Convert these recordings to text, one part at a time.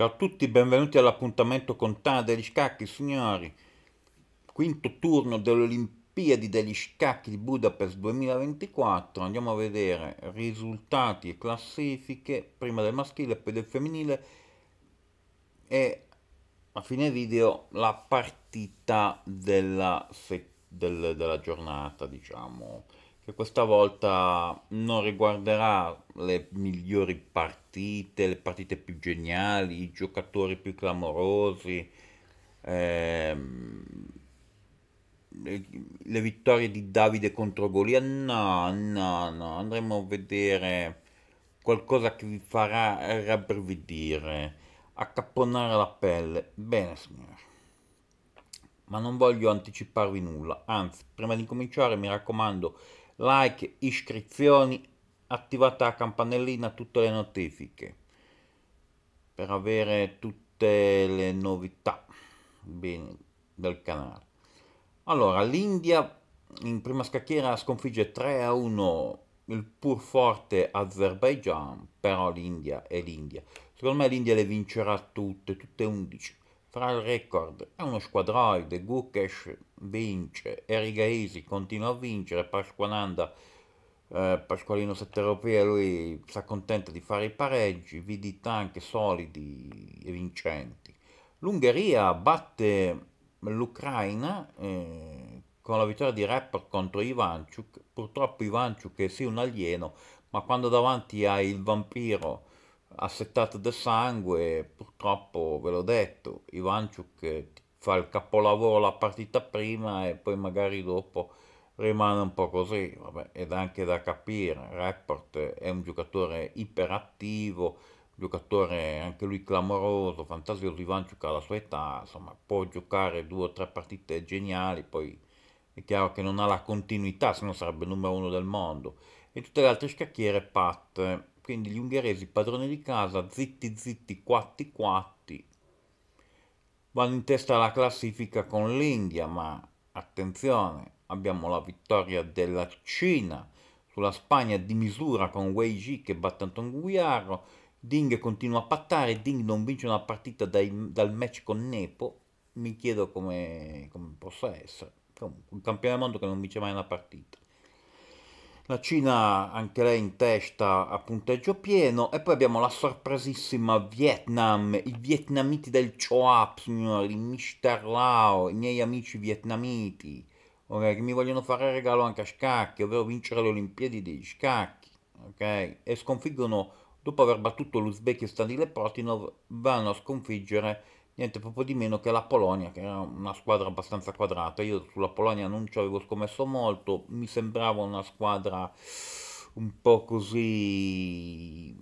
Ciao a tutti, benvenuti all'appuntamento con Tana degli Scacchi, signori. Quinto turno delle Olimpiadi degli Scacchi di Budapest 2024. Andiamo a vedere risultati e classifiche, prima del maschile, poi del femminile e a fine video la partita della, della giornata, diciamo che questa volta non riguarderà le migliori partite, le partite più geniali, i giocatori più clamorosi, ehm, le, le, vittorie di Davide contro Golia, no, no, no, andremo a vedere qualcosa che vi farà rabbrividire, accapponare la pelle. Bene, signore ma non voglio anticiparvi nulla, anzi, prima di cominciare mi raccomando like, iscrizioni, attivate la campanellina, tutte le notifiche per avere tutte le novità bene, del canale. Allora, l'India in prima scacchiera sconfigge 3 a 1 il pur forte Azerbaijan, però l'India è l'India. Secondo me l'India le vincerà tutte, tutte 11. Fra il record è uno squadroide, Gukesh vince, Eric Aisi continua a vincere, Pasquananda, eh, Pasqualino Setteropia, lui si accontenta di fare i pareggi, Vidita anche solidi e vincenti. L'Ungheria batte l'Ucraina eh, con la vittoria di Rapper contro Ivanciuk, purtroppo Ivanciuk è sì un alieno, ma quando davanti hai il vampiro assettato del sangue, purtroppo ve l'ho detto, Ivanciuk eh, fa il capolavoro la partita prima e poi magari dopo rimane un po' così, vabbè, ed anche da capire, Rapport è un giocatore iperattivo, un giocatore anche lui clamoroso, fantasioso, Ivanciuk alla sua età, insomma, può giocare due o tre partite geniali, poi è chiaro che non ha la continuità, se no sarebbe il numero uno del mondo, e tutte le altre scacchiere Pat quindi gli ungheresi, padroni di casa, zitti zitti, quatti quatti, vanno in testa alla classifica con l'India, ma attenzione, abbiamo la vittoria della Cina sulla Spagna di misura con Wei Ji che batte Anton Guiarro, Ding continua a pattare, Ding non vince una partita dai, dal match con Nepo, mi chiedo come, come possa essere, un campione del mondo che non vince mai una partita. La Cina anche lei in testa a punteggio pieno e poi abbiamo la sorpresissima Vietnam, i vietnamiti del Choap, signori, Mister Lao, i miei amici vietnamiti, okay, che mi vogliono fare regalo anche a scacchi, ovvero vincere le Olimpiadi degli scacchi, ok? E sconfiggono, dopo aver battuto l'Uzbekistan di Leprotinov, vanno a sconfiggere niente proprio di meno che la Polonia, che era una squadra abbastanza quadrata. Io sulla Polonia non ci avevo scommesso molto, mi sembrava una squadra un po' così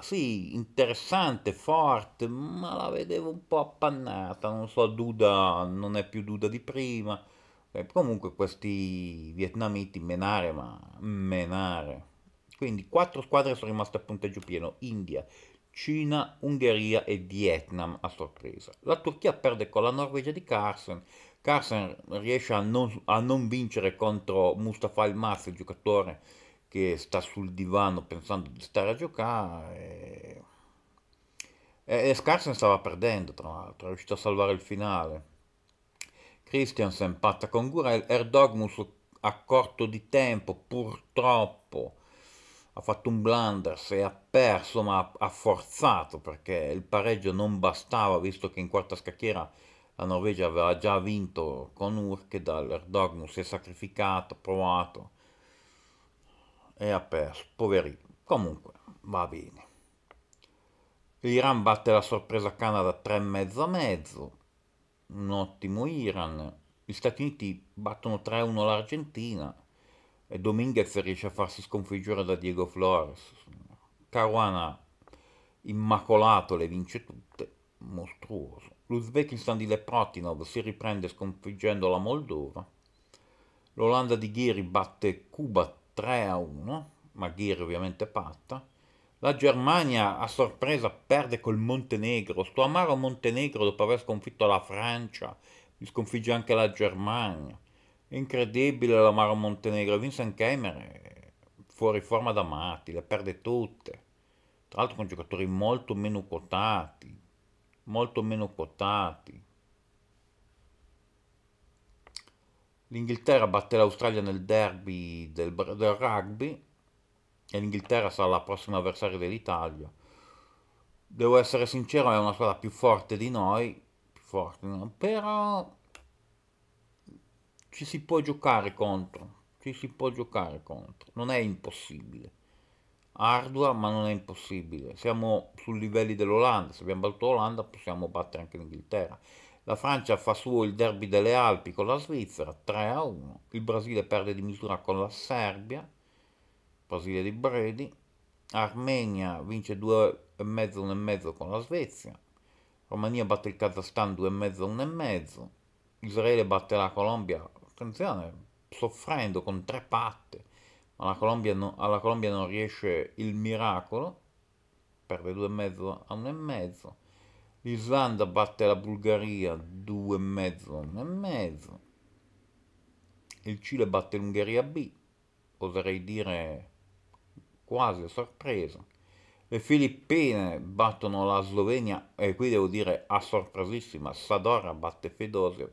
sì, interessante, forte, ma la vedevo un po' appannata, non so, Duda non è più Duda di prima. Eh, comunque questi vietnamiti menare, ma menare. Quindi quattro squadre sono rimaste a punteggio pieno, India, Cina, Ungheria e Vietnam a sorpresa. La Turchia perde con la Norvegia di Carson, Carson riesce a non, a non vincere contro Mustafa Elmas, il giocatore che sta sul divano pensando di stare a giocare. E, e Carson stava perdendo, tra l'altro, è riuscito a salvare il finale. Christiansen patta con Gurel, Erdogan a corto di tempo purtroppo ha fatto un blunder, se ha perso ma ha forzato perché il pareggio non bastava visto che in quarta scacchiera la Norvegia aveva già vinto con Urkedal, Erdogan si è sacrificato, provato e ha perso, poverino. Comunque, va bene. L'Iran batte la sorpresa Canada 3 mezzo a mezzo, un ottimo Iran. Gli Stati Uniti battono 3-1 l'Argentina e Dominguez riesce a farsi sconfiggere da Diego Flores. Caruana immacolato le vince tutte, mostruoso. L'Uzbekistan di Leprotinov si riprende sconfiggendo la Moldova. L'Olanda di Ghiri batte Cuba 3 a 1, ma Ghiri ovviamente patta. La Germania a sorpresa perde col Montenegro. Sto amaro Montenegro dopo aver sconfitto la Francia, mi sconfigge anche la Germania incredibile la Mara Montenegro, Vincent Keimer fuori forma da matti, le perde tutte, tra l'altro con giocatori molto meno quotati, molto meno quotati. L'Inghilterra batte l'Australia nel derby del, del rugby e l'Inghilterra sarà la prossima avversaria dell'Italia. Devo essere sincero, è una squadra più forte di noi, più forte, però ci si può giocare contro, ci si può giocare contro, non è impossibile. Ardua ma non è impossibile, siamo sui livelli dell'Olanda, se abbiamo battuto l'Olanda possiamo battere anche l'Inghilterra. La Francia fa suo il derby delle Alpi con la Svizzera 3 a 1, il Brasile perde di misura con la Serbia, Brasile di Bredi, Armenia vince 2,5 mezzo con la Svezia, Romania batte il Kazakistan 2,5 mezzo, Israele batte la Colombia attenzione, soffrendo con tre patte, ma alla Colombia, no, alla Colombia non riesce il miracolo, perde 2,5 a mezzo, L'Islanda batte la Bulgaria due e 2,5 a mezzo, Il Cile batte l'Ungheria B, oserei dire quasi a sorpresa. Le Filippine battono la Slovenia e qui devo dire a sorpresissima, Sadora batte Fedosio.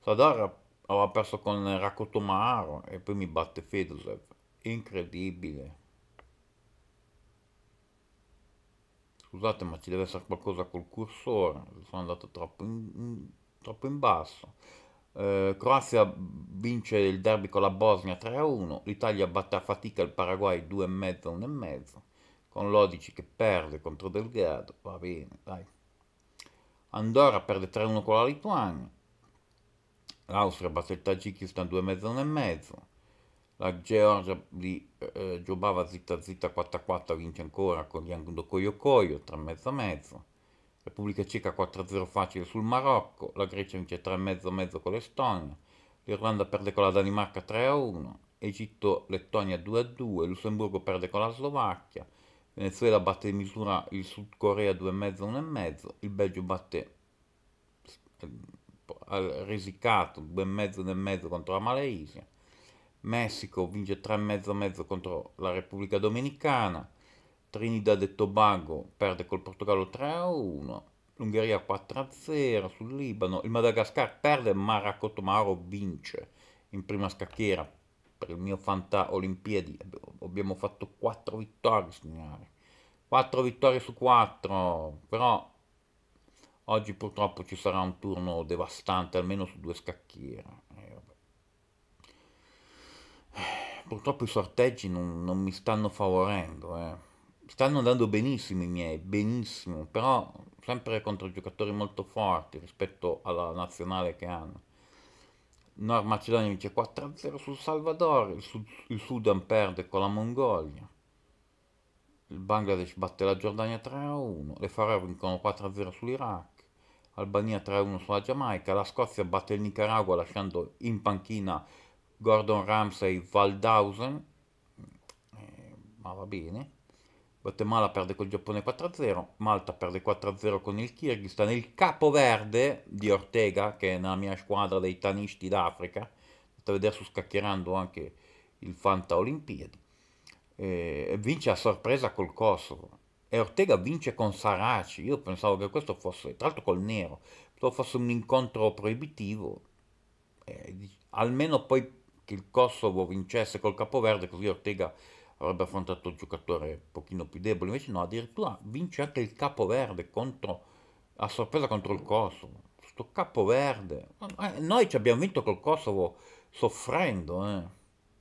Sadora aveva perso con Rakotomaro e poi mi batte Fedosev incredibile. Scusate ma ci deve essere qualcosa col cursore, sono andato troppo in, in, troppo in basso. Eh, Croazia vince il derby con la Bosnia 3-1, l'Italia batte a fatica il Paraguay 2,5-1,5, con Lodici che perde contro Delgado, va bene, dai. Andorra perde 3-1 con la Lituania, l'Austria batte il Tagikistan 25 mezzo, la Georgia di eh, eh Giobava zitta zitta 4-4 vince ancora con gli Angundo Koyo Coio 3,5-mezzo, Repubblica Ceca 4-0 facile sul Marocco, la Grecia vince 3,5-mezzo con l'Estonia, l'Irlanda perde con la Danimarca 3-1, Egitto Lettonia 2-2, Lussemburgo perde con la Slovacchia, Venezuela batte di misura il Sud Corea 25 mezzo, il Belgio batte risicato 2,5 nel mezzo contro la Malesia, Messico vince 3,5 mezzo contro la Repubblica Dominicana, Trinidad e Tobago perde col Portogallo 3-1, l'Ungheria 4-0 sul Libano, il Madagascar perde ma Rakotomaro vince in prima scacchiera per il mio Fanta Olimpiadi, abbiamo fatto 4 vittorie signori, 4 vittorie su 4, però Oggi purtroppo ci sarà un turno devastante, almeno su due scacchiere. Eh, purtroppo i sorteggi non, non mi stanno favorendo. Eh. Stanno andando benissimo i miei, benissimo, però sempre contro giocatori molto forti rispetto alla nazionale che hanno. Nord Macedonia vince 4-0 sul Salvador, il, Sud il Sudan perde con la Mongolia il Bangladesh batte la Giordania 3-1, le Faroe vincono 4-0 sull'Iraq, Albania 3-1 sulla Giamaica, la Scozia batte il Nicaragua lasciando in panchina Gordon Ramsay Valdausen, eh, ma va bene. Guatemala perde col Giappone 4-0, Malta perde 4-0 con il Kyrgyzstan, il capoverde di Ortega, che è nella mia squadra dei tanisti d'Africa, andate a vedere su Scacchierando anche il Fanta Olimpiadi, eh, vince a sorpresa col Kosovo, e Ortega vince con Saraci. Io pensavo che questo fosse, tra l'altro col nero, fosse un incontro proibitivo, eh, almeno poi che il Kosovo vincesse col Capoverde, così Ortega avrebbe affrontato il giocatore un pochino più debole, invece no, addirittura vince anche il Capoverde contro, a sorpresa contro il Kosovo. Sto Capoverde, eh, noi ci abbiamo vinto col Kosovo soffrendo, eh.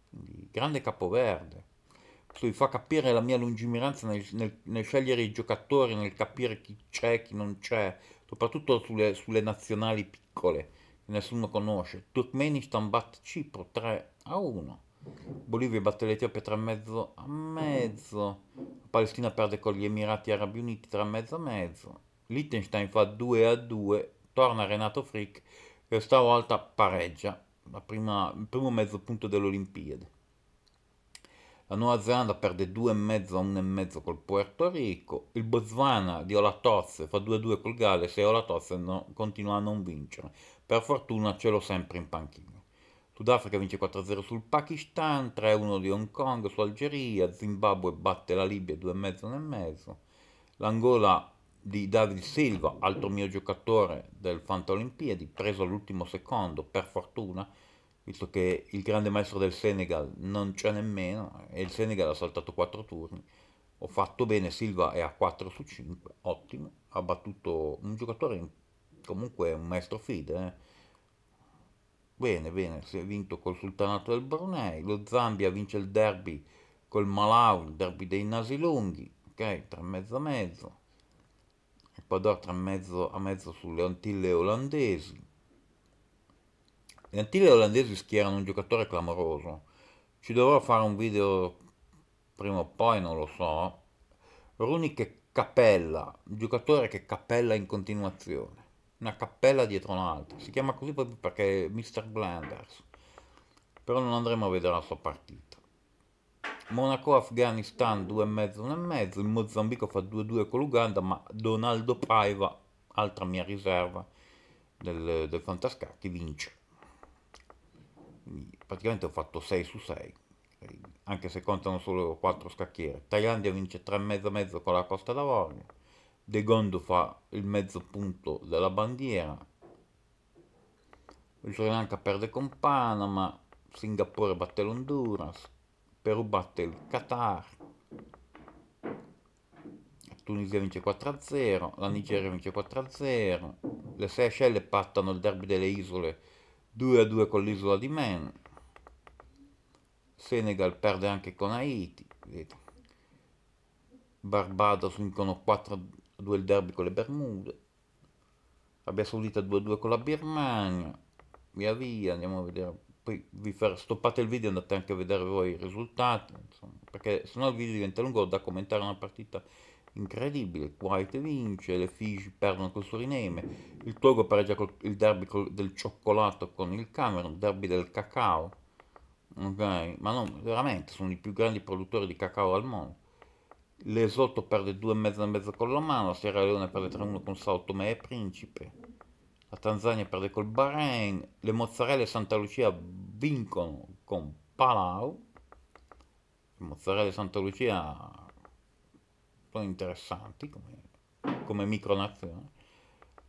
Quindi, grande Capoverde lui fa capire la mia lungimiranza nel, nel, nel scegliere i giocatori, nel capire chi c'è e chi non c'è, soprattutto sulle, sulle, nazionali piccole che nessuno conosce. Turkmenistan batte Cipro 3 a 1. Bolivia batte l'Etiopia 3 a mezzo. La Palestina perde con gli Emirati Arabi Uniti 3 a mezzo. Liechtenstein fa 2 a 2. Torna Renato Frick e stavolta pareggia prima, il primo mezzo punto dell'Olimpiade la Nuova Zelanda perde 2,5 a 1,5 col Puerto Rico, il Botswana di Olatos fa 2-2 col Galles e Olatos no, continua a non vincere, per fortuna ce l'ho sempre in panchina. Sudafrica vince 4-0 sul Pakistan, 3-1 di Hong Kong su Algeria, Zimbabwe batte la Libia 2,5 1,5, l'Angola di David Silva, altro mio giocatore del Fanta Olimpiadi, preso all'ultimo secondo per fortuna, visto che il grande maestro del Senegal non c'è nemmeno e il Senegal ha saltato 4 turni. Ho fatto bene, Silva è a 4 su 5, ottimo, ha battuto un giocatore comunque un maestro fide. Eh. Bene, bene, si è vinto col Sultanato del Brunei, lo Zambia vince il derby col Malawi, il derby dei nasi lunghi, ok, 3 mezzo a mezzo. Ecuador 3 mezzo a mezzo sulle Antille olandesi le Antille olandesi schierano un giocatore clamoroso. Ci dovrò fare un video prima o poi, non lo so. Runi che cappella, un giocatore che cappella in continuazione. Una cappella dietro un'altra. Si chiama così proprio perché è Mr. Blenders. Però non andremo a vedere la sua partita. Monaco Afghanistan 2,5 1,5, il Mozambico fa 2-2 con l'Uganda, ma Donaldo Paiva, altra mia riserva del, del Fantascacchi, vince praticamente ho fatto 6 su 6, anche se contano solo 4 scacchiere. Thailandia vince 3 mezzo mezzo con la Costa d'Avorio, De Gondo fa il mezzo punto della bandiera, il Sri Lanka perde con Panama, Singapore batte l'Honduras, Perù batte il Qatar, Tunisia vince 4-0, a la Nigeria vince 4-0, a le Seychelles pattano il derby delle isole 2 a 2 con l'isola di Man Senegal perde anche con Haiti vedete? Barbados vincono 4 a 2 il derby con le Bermude Arabia Saudita 2 a 2 con la Birmania via via andiamo a vedere poi vi farò, stoppate il video e andate anche a vedere voi i risultati insomma, perché sennò il video diventa lungo da commentare una partita incredibile. White vince, le Fiji perdono col Suriname, il Togo pareggia col, il derby col, del cioccolato con il Cameron, il derby del cacao. Ok, Ma non veramente sono i più grandi produttori di cacao al mondo. L'esotto perde 2,5 e mezzo con l'Omano, Sierra Leone perde 3-1 con Sao Tomé e Principe, la Tanzania perde col Bahrain, le mozzarelle e Santa Lucia vincono con Palau, le mozzarelle Santa Lucia sono interessanti come, come micronazione.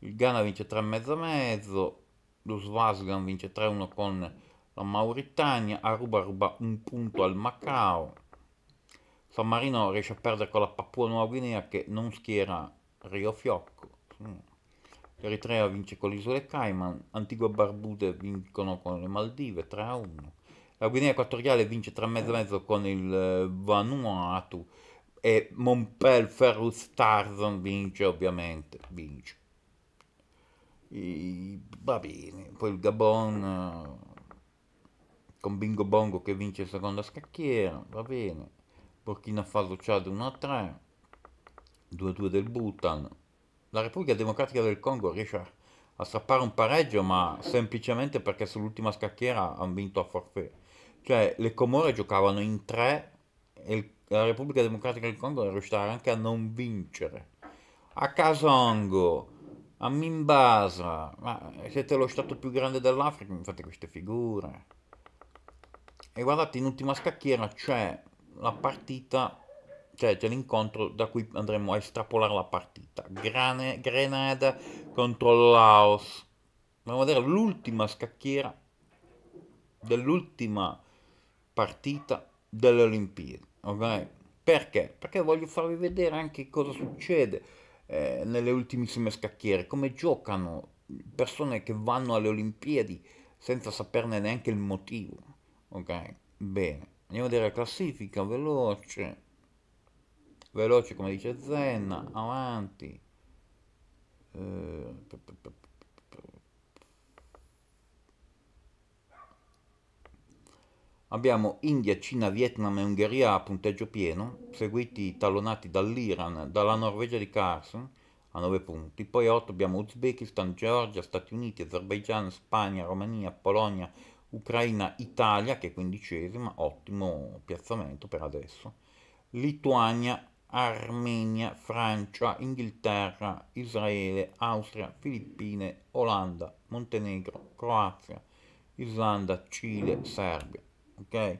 Il Ghana vince 3,5-mezzo, lo Swaziland vince 3-1 con la Mauritania, Aruba ruba un punto al Macao, San Marino riesce a perdere con la Papua Nuova Guinea che non schiera Rio Fiocco. L'Eritrea vince con le Cayman, Antigua Barbude vincono con le Maldive 3 a 1. La Guinea Equatoriale vince 3 mezzo mezzo con il eh, Vanuatu e Montpellier Ferrus Tarzan vince ovviamente, vince. va bene, poi il Gabon eh, con Bingo Bongo che vince il secondo scacchiera, va bene. Burkina Faso Chad 1-3, 2-2 del Bhutan. La Repubblica Democratica del Congo riesce a, a strappare un pareggio, ma semplicemente perché sull'ultima scacchiera hanno vinto a forfè. Cioè, le Comore giocavano in 3 il, la Repubblica Democratica del Congo è riuscita anche a non vincere. A Kasongo, a Mimbasa, ma siete lo stato più grande dell'Africa, mi fate queste figure. E guardate, in ultima scacchiera c'è la partita, cioè c'è l'incontro da cui andremo a estrapolare la partita. Grane, Grenada contro Laos. Andiamo a vedere l'ultima scacchiera dell'ultima partita delle Olimpiadi ok? Perché? Perché voglio farvi vedere anche cosa succede eh, nelle ultimissime scacchiere, come giocano persone che vanno alle Olimpiadi senza saperne neanche il motivo, ok? Bene, andiamo a vedere la classifica, veloce, veloce come dice Zenna, avanti. Eh, Abbiamo India, Cina, Vietnam e Ungheria a punteggio pieno, seguiti tallonati dall'Iran, dalla Norvegia di Carson a 9 punti, poi a 8 abbiamo Uzbekistan, Georgia, Stati Uniti, Azerbaijan, Spagna, Romania, Polonia, Ucraina, Italia che è quindicesima, ottimo piazzamento per adesso, Lituania, Armenia, Francia, Inghilterra, Israele, Austria, Filippine, Olanda, Montenegro, Croazia, Islanda, Cile, Serbia ok?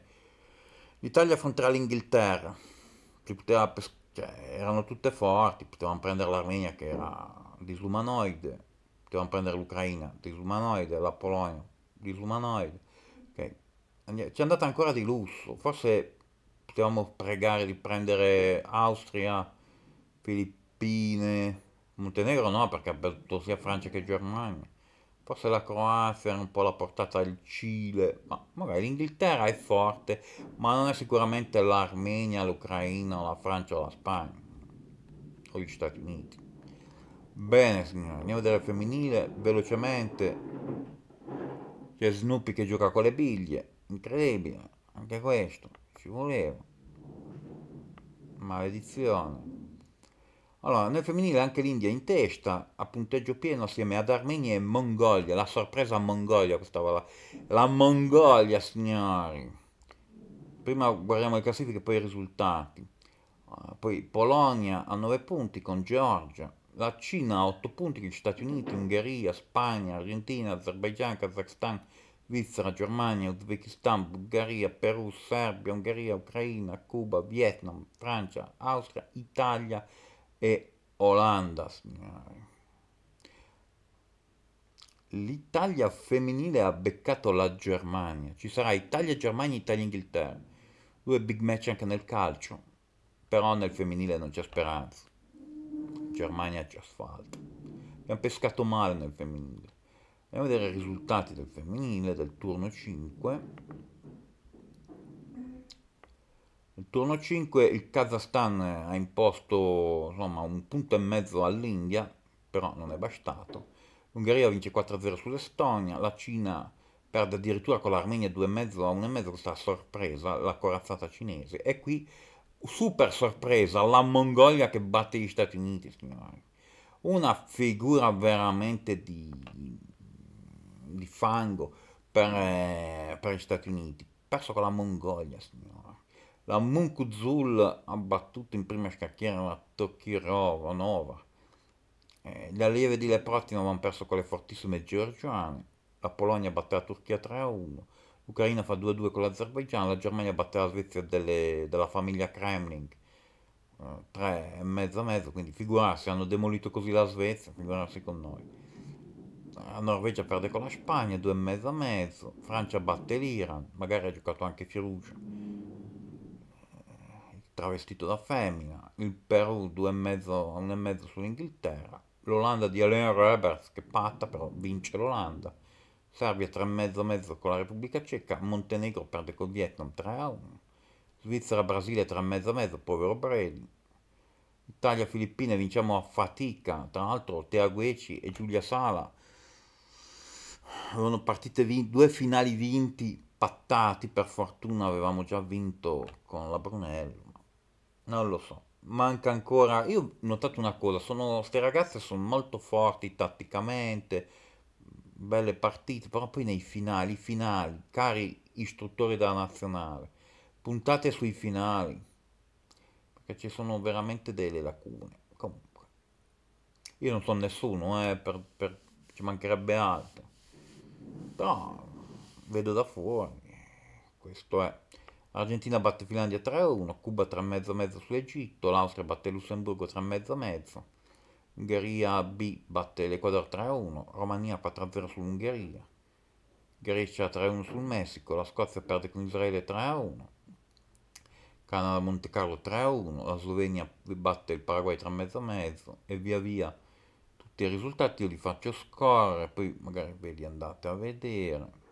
L'Italia affronterà l'Inghilterra, che poteva, cioè, erano tutte forti, potevano prendere l'Armenia che era disumanoide, potevano prendere l'Ucraina, disumanoide, la Polonia, disumanoide, ok? Ci è andata ancora di lusso, forse potevamo pregare di prendere Austria, Filippine, Montenegro no, perché ha battuto sia Francia che Germania forse la Croazia è un po' la portata del Cile, ma magari l'Inghilterra è forte, ma non è sicuramente l'Armenia, l'Ucraina, la Francia o la Spagna, o gli Stati Uniti. Bene signori, andiamo a vedere il femminile, velocemente, c'è Snoopy che gioca con le biglie, incredibile, anche questo, ci voleva, maledizione. Allora, nel femminile anche l'India in testa, a punteggio pieno assieme ad Armenia e Mongolia, la sorpresa Mongolia questa volta, la Mongolia signori. Prima guardiamo le classifiche poi i risultati. Ah, poi Polonia a 9 punti con Georgia, la Cina a 8 punti con gli Stati Uniti, Ungheria, Spagna, Argentina, Azerbaijan, Kazakhstan, Svizzera, Germania, Uzbekistan, Bulgaria, Perù, Serbia, Ungheria, Ucraina, Cuba, Vietnam, Francia, Austria, Italia, e Olanda, signori. L'Italia femminile ha beccato la Germania. Ci sarà Italia, Germania, e Italia, Inghilterra. Due big match anche nel calcio. Però nel femminile non c'è speranza. Germania c'è asfalto. Abbiamo pescato male nel femminile. Andiamo a vedere i risultati del femminile del turno 5. Il turno 5 il Kazakhstan ha imposto insomma, un punto e mezzo all'India, però non è bastato. L'Ungheria vince 4-0 sull'Estonia, la Cina perde addirittura con l'Armenia 2,5 a 1,5, questa sorpresa, la corazzata cinese. E qui, super sorpresa, la Mongolia che batte gli Stati Uniti, signori. Una figura veramente di, di fango per, eh, per gli Stati Uniti. Perso con la Mongolia, signori. La Munkuzul ha battuto in prima scacchiera la Tokirova Nova. Eh, le allieve di Lepratinov hanno perso con le fortissime georgiane. La Polonia batte la Turchia 3-1. L'Ucraina fa 2-2 con l'Azerbaigian. La Germania batte la Svezia delle, della famiglia Kremling. 3 eh, e mezzo a mezzo, quindi figurarsi, hanno demolito così la Svezia, figurarsi con noi. La Norvegia perde con la Spagna, 2 e mezzo a mezzo, Francia batte l'Iran, magari ha giocato anche Firugia travestito da femmina, il Perù 2,5 a 1,5 sull'Inghilterra, l'Olanda di Alain Roberts che patta però vince l'Olanda, Serbia 3,5 mezzo con la Repubblica Ceca, Montenegro perde col Vietnam 3 a 1, Svizzera Brasile 3,5 mezzo, povero Brady, Italia Filippine vinciamo a fatica, tra l'altro Tea Gueci e Giulia Sala avevano partite vin- due finali vinti pattati, per fortuna avevamo già vinto con la Brunello non lo so manca ancora io ho notato una cosa sono queste ragazze sono molto forti tatticamente belle partite però poi nei finali finali cari istruttori della nazionale puntate sui finali perché ci sono veramente delle lacune comunque io non so nessuno eh, per, per, ci mancherebbe altro però vedo da fuori questo è Argentina batte Finlandia 3-1, Cuba 3,5-mezzo sull'Egitto, l'Austria batte Lussemburgo 3,5-mezzo, Ungheria B batte l'Ecuador 3-1, Romania 4-0 sull'Ungheria, Grecia 3-1 sul Messico, la Scozia perde con Israele 3-1, Canada Monte Carlo 3-1, la Slovenia batte il Paraguay 3,5-mezzo e via via tutti i risultati io li faccio scorrere, poi magari ve li andate a vedere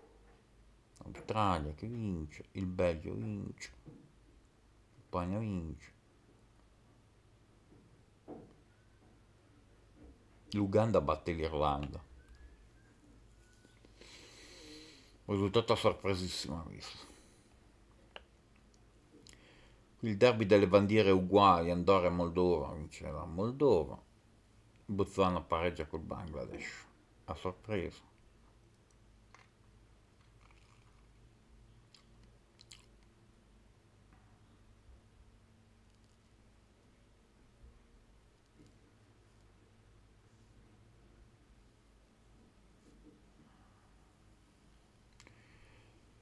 l'Italia che vince, il Belgio vince, Spagna vince, l'Uganda batte l'Irlanda. Risultato sorpresissimo questo. Il derby delle bandiere uguali, Andorra e Moldova, vince la Moldova. Botswana pareggia col Bangladesh, a sorpresa.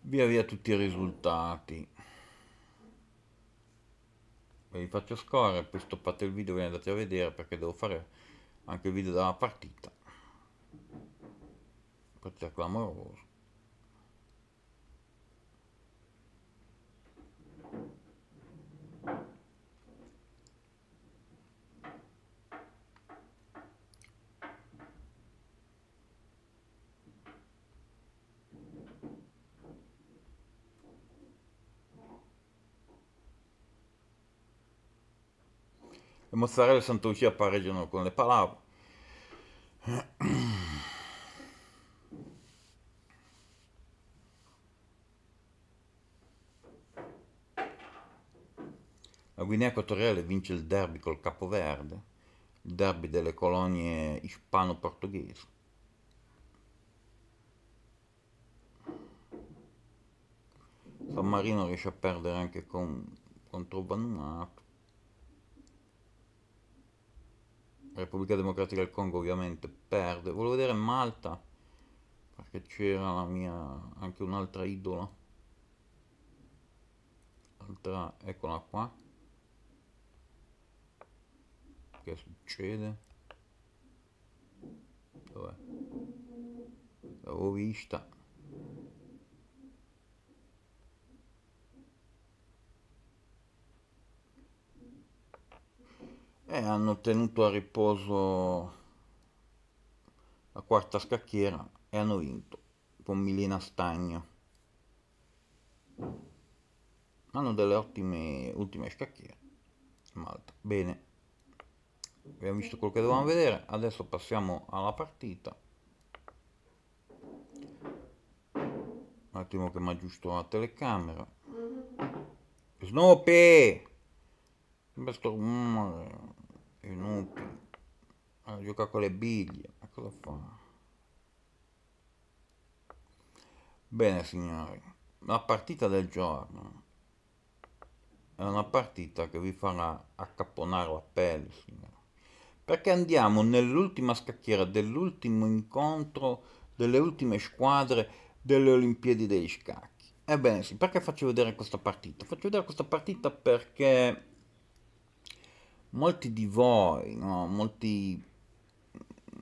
via via tutti i risultati ve li faccio scorrere poi stoppate il video e andate a vedere perché devo fare anche il video della partita perché è le mozzarella e il Santucci appareggiano con le palavre. La Guinea Equatoriale vince il derby col Capoverde, il derby delle colonie ispano-portoghesi. San Marino riesce a perdere anche con, contro Vanuatu. Repubblica Democratica del Congo ovviamente perde. Volevo vedere Malta, perché c'era la mia, anche un'altra idola. Altra, eccola qua. Che succede? Dov'è? L'avevo vista. e eh, hanno tenuto a riposo la quarta scacchiera e hanno vinto con Milena Stagno hanno delle ottime ultime scacchiere Malta bene abbiamo visto quello che dovevamo vedere adesso passiamo alla partita un attimo che mi aggiusto la telecamera mm-hmm. Snoopy! Questo rumore inutile ah, gioca con le biglie ma cosa fa bene signori la partita del giorno è una partita che vi farà accapponare la pelle signori perché andiamo nell'ultima scacchiera dell'ultimo incontro delle ultime squadre delle Olimpiadi dei scacchi ebbene sì perché faccio vedere questa partita faccio vedere questa partita perché molti di voi, no? molti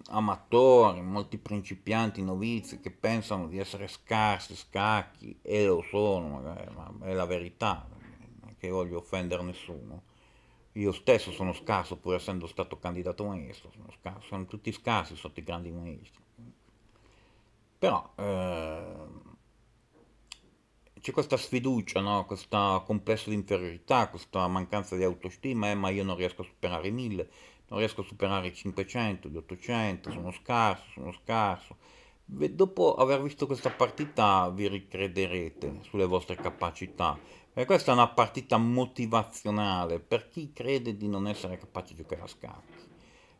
amatori, molti principianti, novizi che pensano di essere scarsi, scacchi, e lo sono magari, ma è la verità, non è che voglio offendere nessuno. Io stesso sono scarso pur essendo stato candidato maestro, sono scarso, sono tutti scarsi sotto i grandi maestri. Però eh, c'è questa sfiducia, no? questo complesso di inferiorità, questa mancanza di autostima, eh, ma io non riesco a superare i 1000, non riesco a superare i 500, gli 800, sono scarso, sono scarso. Dopo aver visto questa partita vi ricrederete sulle vostre capacità. E questa è una partita motivazionale per chi crede di non essere capace di giocare a scacchi.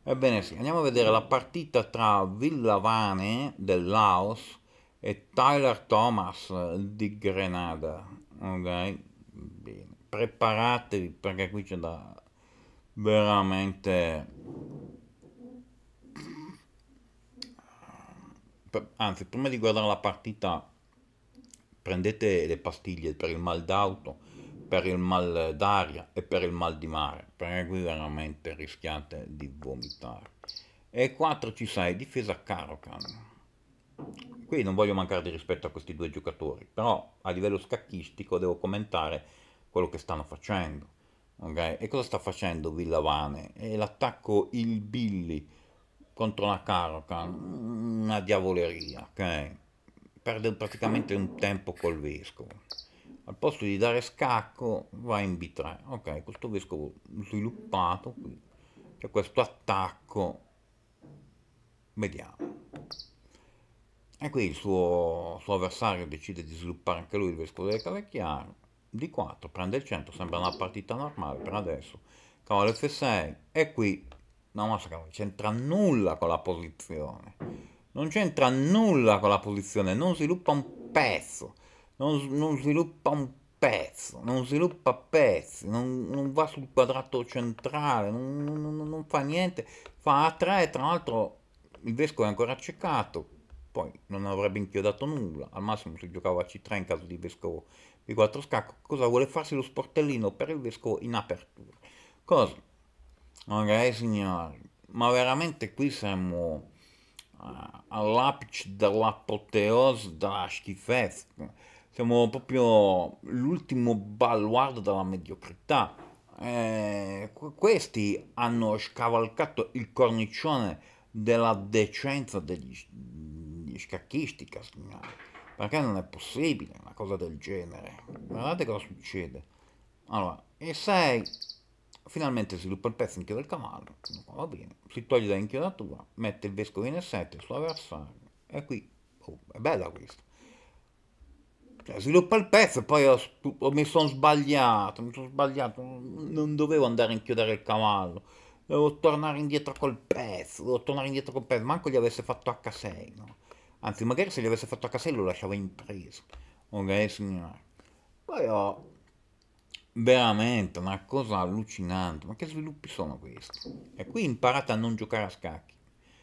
Ebbene sì, andiamo a vedere la partita tra Villavane del Laos e Tyler Thomas di Grenada. Ok? Bene. Preparatevi perché qui c'è da veramente anzi prima di guardare la partita prendete le pastiglie per il mal d'auto per il mal d'aria e per il mal di mare perché qui veramente rischiate di vomitare e 4 ci sei difesa caro, Karokan qui non voglio mancare di rispetto a questi due giocatori, però a livello scacchistico devo commentare quello che stanno facendo. Okay? E cosa sta facendo Villavane? E l'attacco il Billy contro la Caroca, una diavoleria, ok? Perde praticamente un tempo col vescovo. Al posto di dare scacco va in B3, ok? Questo vescovo sviluppato, qui. c'è questo attacco, vediamo. E qui il suo, suo avversario decide di sviluppare anche lui il vescovo del Cavecchiano, D4, prende il centro, sembra una partita normale per adesso, cavallo F6, e qui la mostra non c'entra nulla con la posizione, non c'entra nulla con la posizione, non sviluppa un pezzo, non, non sviluppa un pezzo, non sviluppa pezzi, non, non, va sul quadrato centrale, non, non, non fa niente, fa A3, tra l'altro il vescovo è ancora accecato, poi non avrebbe inchiodato nulla, al massimo si giocava a C3 in caso di vescovo B4 scacco. Cosa vuole farsi lo sportellino per il vescovo in apertura? Così. Ok signori, ma veramente qui siamo uh, all'apice dell'apoteosi della schifezza. Siamo proprio l'ultimo baluardo della mediocrità. Eh, questi hanno scavalcato il cornicione della decenza degli, scacchistica, signore, perché non è possibile una cosa del genere. Guardate cosa succede. Allora, e 6 finalmente sviluppa il pezzo in chiave del cavallo, va bene, si toglie dall'inchiodatura, mette il vescovo in 7 il suo avversario, e qui, oh, è bella questa. Cioè, sviluppa il pezzo e poi ho, ho, mi sono sbagliato, mi sono sbagliato, non dovevo andare a inchiodare il cavallo, devo tornare indietro col pezzo, devo tornare indietro col pezzo, manco gli avesse fatto H6, no? Anzi, magari se li avesse fatto a casello lo lasciava impreso. Ok, signore. Però, veramente una cosa allucinante. Ma che sviluppi sono questi? E qui imparate a non giocare a scacchi.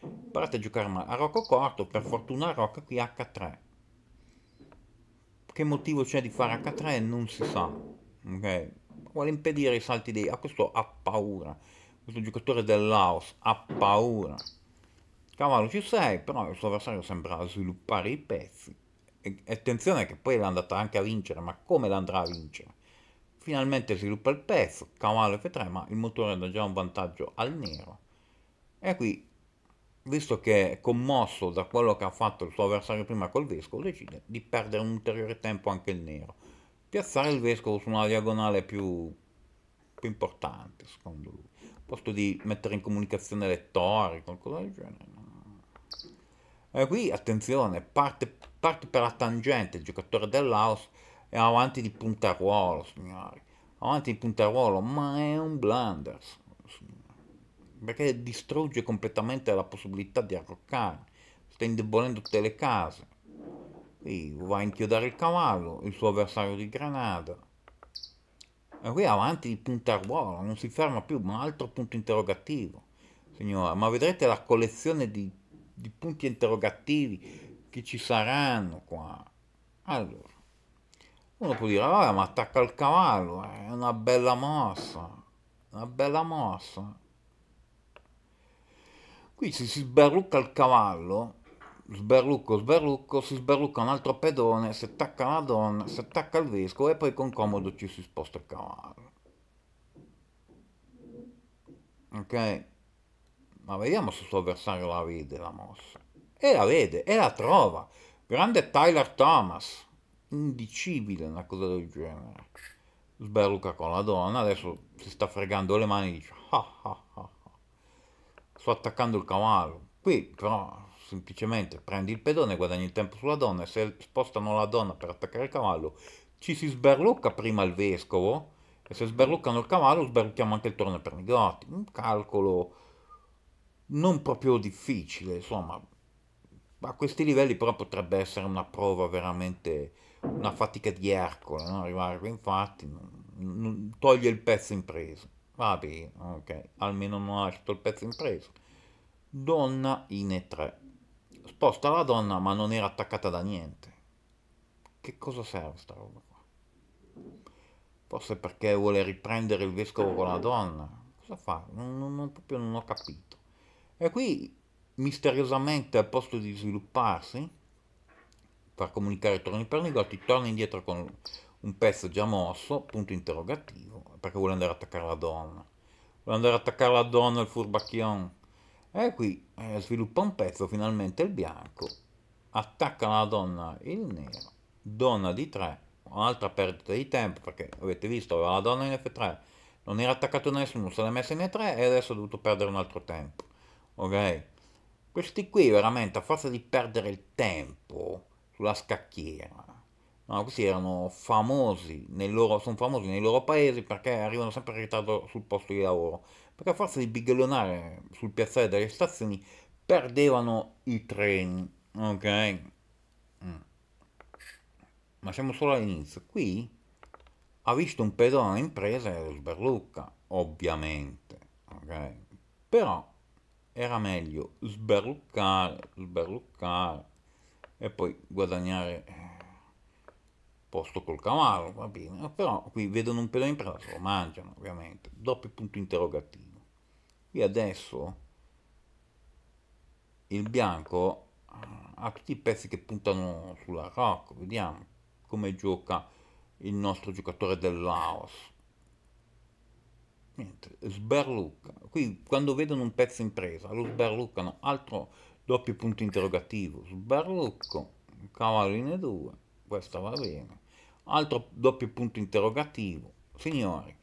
Imparate a giocare A rocco corto, per fortuna a rocca qui H3. Che motivo c'è di fare H3 non si sa. Ok? Vuole impedire i salti dei... A questo ha paura. Questo giocatore del Laos ha paura. Cavallo ci sei, però il suo avversario sembra sviluppare i pezzi. E attenzione che poi l'è andata anche a vincere, ma come l'andrà a vincere? Finalmente sviluppa il pezzo, cavallo F3, ma il motore dà già un vantaggio al nero. E qui, visto che è commosso da quello che ha fatto il suo avversario prima col vescovo, decide di perdere un ulteriore tempo anche il nero. Piazzare il vescovo su una diagonale più, più importante, secondo lui, al posto di mettere in comunicazione le torri, qualcosa del genere. E eh, qui attenzione, parte, parte per la tangente il giocatore dell'Aus è avanti di punta ruolo, signori. Avanti di punta ruolo, ma è un blunder, signori. Perché distrugge completamente la possibilità di arroccare. Sta indebolendo tutte le case. Qui va a inchiodare il cavallo, il suo avversario di granata. E eh, qui avanti di punta ruolo, non si ferma più, ma altro punto interrogativo. Signora, ma vedrete la collezione di di punti interrogativi che ci saranno qua. Allora, uno può dire, vabbè, ah, ma attacca il cavallo, eh, è una bella mossa, una bella mossa. Qui se si sberrucca il cavallo, sberrucco, sberrucco, si sberrucca un altro pedone, si attacca la donna, si attacca il vescovo e poi con comodo ci si sposta il cavallo. Ok? ma vediamo se il suo avversario la vede la mossa. E la vede, e la trova. Grande Tyler Thomas, indicibile una cosa del genere. Sberluca con la donna, adesso si sta fregando le mani e dice ah, ah, ah, ah. sto attaccando il cavallo. Qui però semplicemente prendi il pedone, guadagni il tempo sulla donna e se spostano la donna per attaccare il cavallo ci si sberlucca prima il vescovo e se sberluccano il cavallo sberlucchiamo anche il torno per Pernigotti. Un calcolo non proprio difficile, insomma, a questi livelli però potrebbe essere una prova veramente una fatica di Ercole, no? arrivare infatti non, non, toglie il pezzo impreso, va bene, ok, almeno non ha lasciato il pezzo impreso. Donna in E3, sposta la donna ma non era attaccata da niente, che cosa serve sta roba qua? Forse perché vuole riprendere il vescovo con la donna, cosa fa? Non, non proprio non ho capito. E qui misteriosamente al posto di svilupparsi, far comunicare Torni per Pernigotti, torna indietro con un pezzo già mosso, punto interrogativo, perché vuole andare ad attaccare la donna. Vuole andare ad attaccare la donna, il furbacchion. E qui eh, sviluppa un pezzo, finalmente il bianco, attacca la donna il nero, donna di 3, un'altra perdita di tempo, perché avete visto, aveva la donna in F3, non era attaccato nessuno, se l'ha messa in E3 e adesso ha dovuto perdere un altro tempo ok? Questi qui veramente a forza di perdere il tempo sulla scacchiera, no? questi erano famosi nel loro, sono famosi nei loro paesi perché arrivano sempre in ritardo sul posto di lavoro, perché a forza di bighellonare sul piazzale delle stazioni perdevano i treni, ok? Mm. Ma siamo solo all'inizio, qui ha visto un pedone in presa e lo sberlucca, ovviamente, ok? Però era meglio sberluccare, sberluccare e poi guadagnare eh, posto col cavallo, va bene, però qui vedono un pelo in preda, lo mangiano ovviamente, doppio punto interrogativo. Qui adesso il bianco eh, ha tutti i pezzi che puntano sulla rock, vediamo come gioca il nostro giocatore del Laos niente, sberluccano. Qui quando vedono un pezzo in presa lo sberluccano, altro doppio punto interrogativo, sberlucco, cavalline 2, questa va bene, altro doppio punto interrogativo, signori.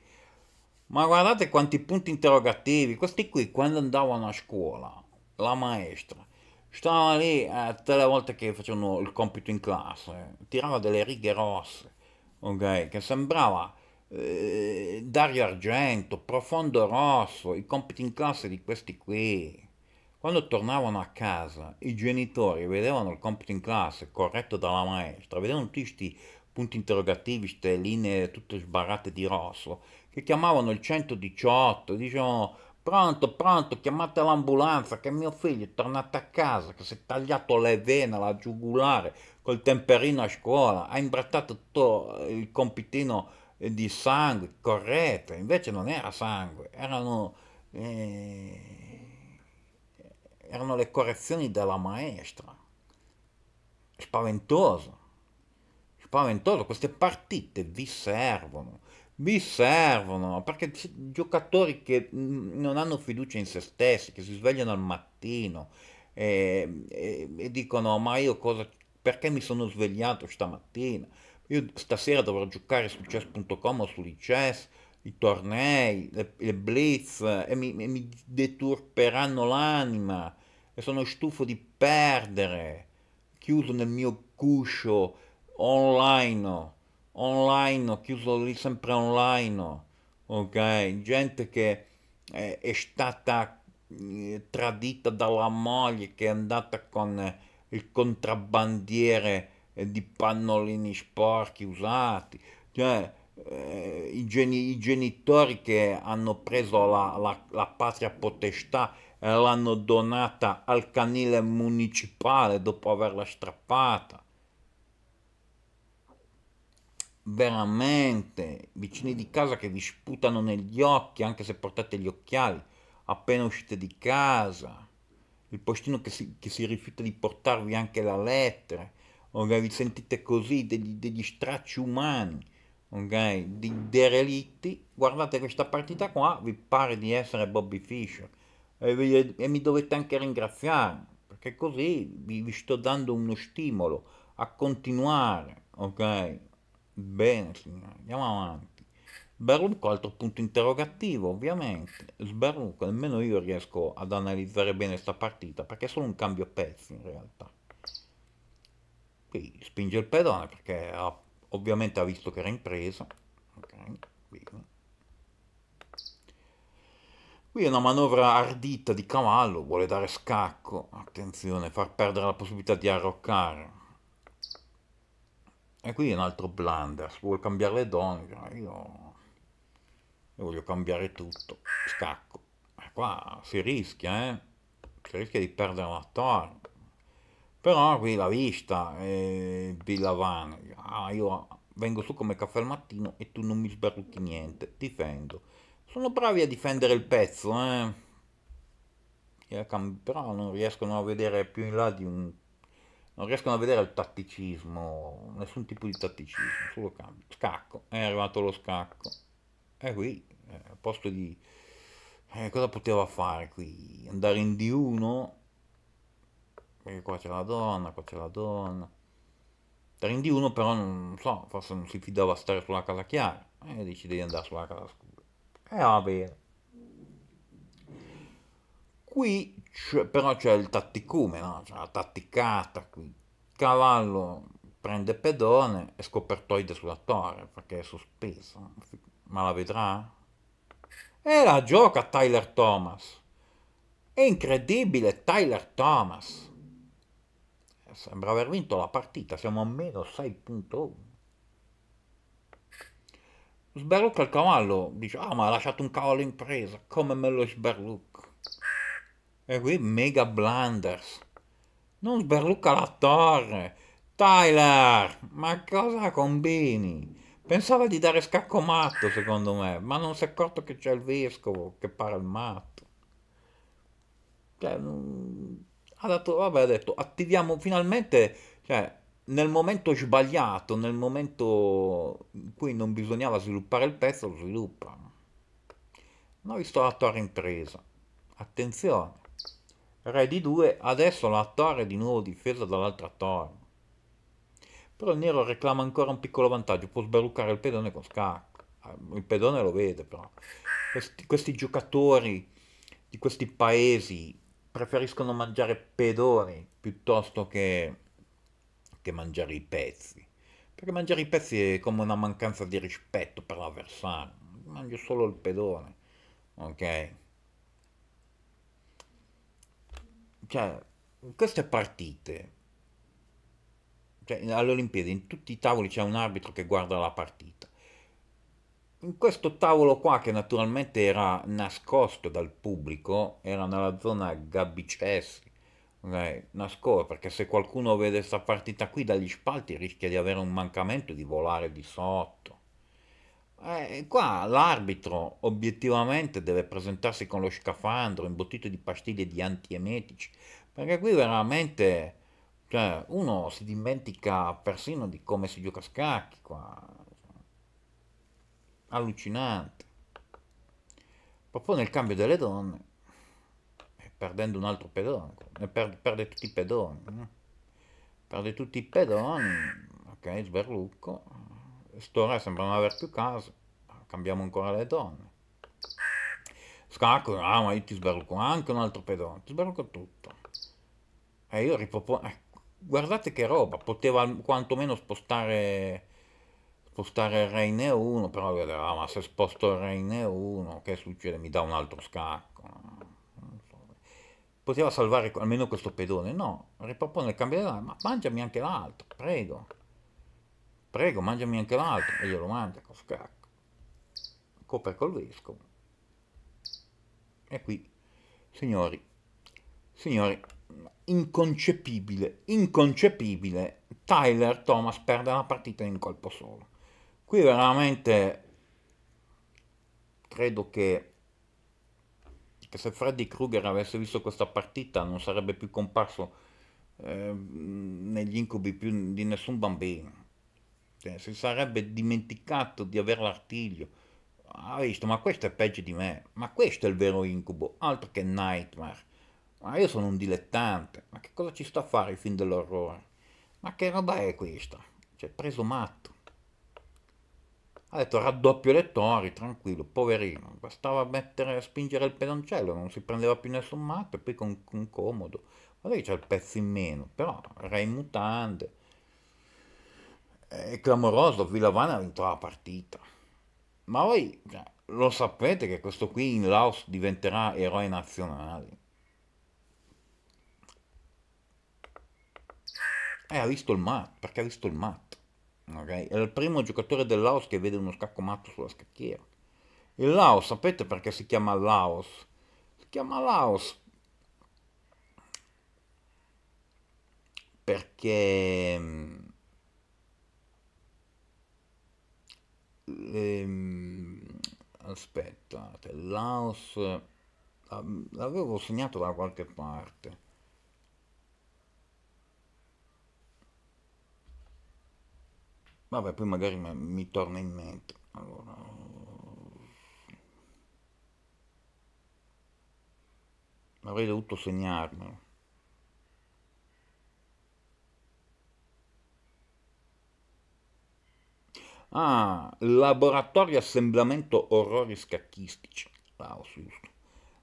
Ma guardate quanti punti interrogativi, questi qui quando andavano a scuola, la maestra, stava lì eh, tutte le volte che facevano il compito in classe, tirava delle righe rosse, ok, che sembrava eh, Dario Argento, Profondo Rosso, i compiti in classe di questi qui. Quando tornavano a casa, i genitori vedevano il compito in classe corretto dalla maestra, vedevano tutti questi punti interrogativi, queste linee tutte sbarrate di rosso, che chiamavano il 118, dicevano pronto, pronto, chiamate l'ambulanza che mio figlio è tornato a casa, che si è tagliato le vene, la giugulare, col temperino a scuola, ha imbrattato tutto il compitino di sangue corretta, invece non era sangue, erano, eh, erano le correzioni della maestra. Spaventoso, spaventoso, queste partite vi servono, vi servono perché giocatori che non hanno fiducia in se stessi, che si svegliano al mattino e, eh, e, e dicono ma io cosa, perché mi sono svegliato stamattina? Io stasera dovrò giocare su chess.com o chess, i tornei, le, le blitz e mi, mi deturperanno l'anima e sono stufo di perdere, chiuso nel mio cuscio online, online, chiuso lì sempre online, ok? Gente che è, è stata eh, tradita dalla moglie che è andata con il contrabbandiere e di pannolini sporchi usati, cioè eh, i, geni, i, genitori che hanno preso la, la, la patria potestà e l'hanno donata al canile municipale dopo averla strappata. Veramente, vicini di casa che vi sputano negli occhi anche se portate gli occhiali appena uscite di casa, il postino che si, che si rifiuta di portarvi anche la lettera okay, sentite così, degli, degli stracci umani, okay, di derelitti, guardate questa partita qua, vi pare di essere Bobby Fischer e, vi, e mi dovete anche ringraziare, perché così vi, vi, sto dando uno stimolo a continuare, ok? Bene signore, andiamo avanti. Sberlucco, altro punto interrogativo, ovviamente. Sberlucco, nemmeno io riesco ad analizzare bene questa partita, perché è solo un cambio pezzi in realtà qui spinge il pedone perché ha, ovviamente ha visto che era in presa. Okay, qui è una manovra ardita di cavallo, vuole dare scacco, attenzione, far perdere la possibilità di arroccare. E qui è un altro blunder, vuole cambiare le donne, io, io voglio cambiare tutto, scacco. E eh, qua si rischia, eh? Si rischia di perdere la torre. Però qui la vista, eh, Pillavan, ah, io vengo su come caffè al mattino e tu non mi sbarrucchi niente, difendo. Sono bravi a difendere il pezzo, eh. però non riescono a vedere più in là di un... Non riescono a vedere il tatticismo, nessun tipo di tatticismo, solo cambio. Scacco, è arrivato lo scacco. E qui, eh, al posto di... Eh, cosa poteva fare qui? Andare in D1? Perché qua c'è la donna, qua c'è la donna. 3 d 1 però non so, forse non si fidava stare sulla casa chiara. E eh, dici devi andare sulla casa scura. E eh, va bene. Qui però c'è il tatticume, no? C'è la tatticata qui. Cavallo prende pedone e scopertoide sulla torre perché è sospeso. Ma la vedrà? E eh, la gioca Tyler Thomas. È incredibile Tyler Thomas sembra aver vinto la partita, siamo a meno 6.1. Sberlucca il cavallo, dice, ah ma ha lasciato un cavallo in presa, come me lo sberlucca? E qui mega blunders. Non sberlucca la torre. Tyler, ma cosa combini? Pensava di dare scacco matto, secondo me, ma non si è accorto che c'è il vescovo che para il matto. Cioè, non ha detto, vabbè, ha detto, attiviamo finalmente, cioè, nel momento sbagliato, nel momento in cui non bisognava sviluppare il pezzo, lo sviluppano. Noi sto l'attore in presa. Attenzione. Re di 2, adesso la torre è di nuovo difesa dall'altra torre. Però il nero reclama ancora un piccolo vantaggio, può sbaruccare il pedone con scacco. Eh, il pedone lo vede però. Questi, questi giocatori di questi paesi preferiscono mangiare pedoni piuttosto che, che mangiare i pezzi. Perché mangiare i pezzi è come una mancanza di rispetto per l'avversario. Mangio solo il pedone, ok? Cioè, queste partite, cioè, Olimpiadi, in tutti i tavoli c'è un arbitro che guarda la partita in questo tavolo qua che naturalmente era nascosto dal pubblico, era nella zona gabicessi okay? nascosto perché se qualcuno vede questa partita qui dagli spalti rischia di avere un mancamento di volare di sotto. Eh, qua l'arbitro obiettivamente deve presentarsi con lo scafandro imbottito di pastiglie di antiemetici, perché qui veramente cioè, uno si dimentica persino di come si gioca a scacchi qua allucinante. Proprio nel cambio delle donne, eh, perdendo un altro pedone, eh, perde, perde tutti i pedoni, no? Eh. perde tutti i pedoni, ok, sberlucco, storia sembra non aver più caso, cambiamo ancora le donne. Scacco, ah ma io ti sberlucco anche un altro pedone, ti sberlucco tutto. E io ripropongo, guardate che roba, poteva quantomeno spostare spostare il reine 1, però vedrà, ah, ma se sposto il reine 1, che succede? Mi dà un altro scacco. So. Poteva salvare almeno questo pedone, no, ripropone il cambio cambiamento, ma mangiami anche l'altro, prego. Prego, mangiami anche l'altro, e io lo mangio con ecco, scacco. Copre col vescovo. E qui, signori, signori, inconcepibile, inconcepibile, Tyler Thomas perde la partita in colpo solo qui veramente credo che, che se Freddy Krueger avesse visto questa partita non sarebbe più comparso eh, negli incubi più di nessun bambino cioè, si sarebbe dimenticato di avere l'artiglio ha visto ma questo è peggio di me ma questo è il vero incubo altro che nightmare ma io sono un dilettante ma che cosa ci sta a fare il film dell'orrore ma che roba è questa cioè preso matto ha detto raddoppio lettori, tranquillo, poverino, bastava mettere, spingere il pedoncello, non si prendeva più nessun matto e poi con, con comodo, ma lei c'ha il pezzo in meno, però era in mutande, è clamoroso, Villavana ha vinto la partita, ma voi cioè, lo sapete che questo qui in Laos diventerà eroe nazionale? E eh, ha visto il matto, perché ha visto il matto. Okay? È il primo giocatore del Laos che vede uno scacco matto sulla scacchiera. Il Laos, sapete perché si chiama Laos? Si chiama Laos perché mm, ehm, aspetta, Laos l'avevo segnato da qualche parte. Vabbè, poi magari mi torna in mente. Allora, avrei dovuto segnarmelo. Ah, laboratorio assemblamento orrori scacchistici. Laos, ah, giusto.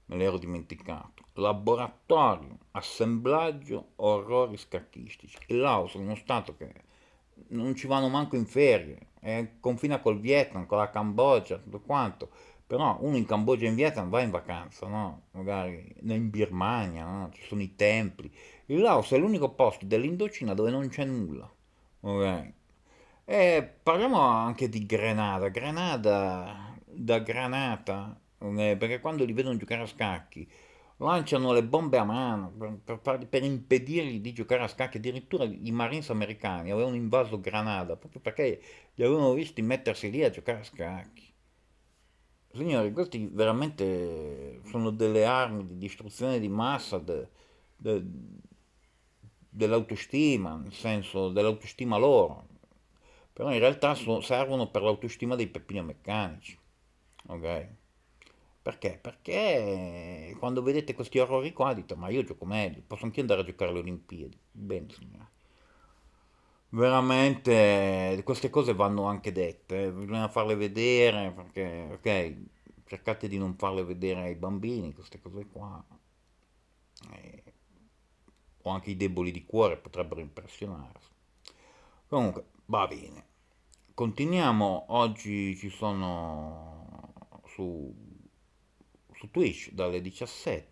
Me l'ero dimenticato. Laboratorio assemblaggio orrori scacchistici. Il Laos uno stato che È non ci vanno manco in ferie, eh, confina col Vietnam, con la Cambogia, tutto quanto, però uno in Cambogia e in Vietnam va in vacanza, no? Magari in Birmania, no? Ci sono i templi. Il Laos è l'unico posto dell'Indocina dove non c'è nulla, okay? E parliamo anche di Granada. Granada da Granata, okay? perché quando li vedono giocare a scacchi lanciano le bombe a mano per, per, per impedirgli di giocare a scacchi, addirittura i Marines americani avevano invaso Granada proprio perché li avevano visti mettersi lì a giocare a scacchi. Signori, questi veramente sono delle armi di distruzione di massa de, de, dell'autostima, nel senso dell'autostima loro, però in realtà so, servono per l'autostima dei peppini meccanici. Okay? Perché? Perché eh, quando vedete questi orrori qua dite ma io gioco meglio, posso anche andare a giocare alle Olimpiadi. Bene signore. Veramente eh, queste cose vanno anche dette, eh, bisogna farle vedere perché, ok, cercate di non farle vedere ai bambini queste cose qua. E... O anche i deboli di cuore potrebbero impressionarsi. Comunque, va bene. Continuiamo, oggi ci sono su su Twitch dalle 17,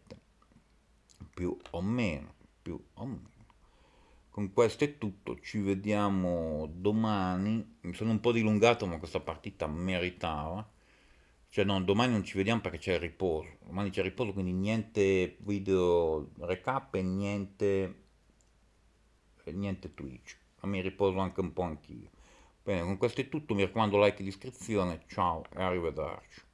più o meno, più o meno. Con questo è tutto, ci vediamo domani. Mi sono un po' dilungato, ma questa partita meritava. Cioè no, domani non ci vediamo perché c'è il riposo. Domani c'è il riposo, quindi niente video recap e niente, niente Twitch. Ma mi riposo anche un po' anch'io. Bene, con questo è tutto, mi raccomando like e iscrizione, ciao e arrivederci.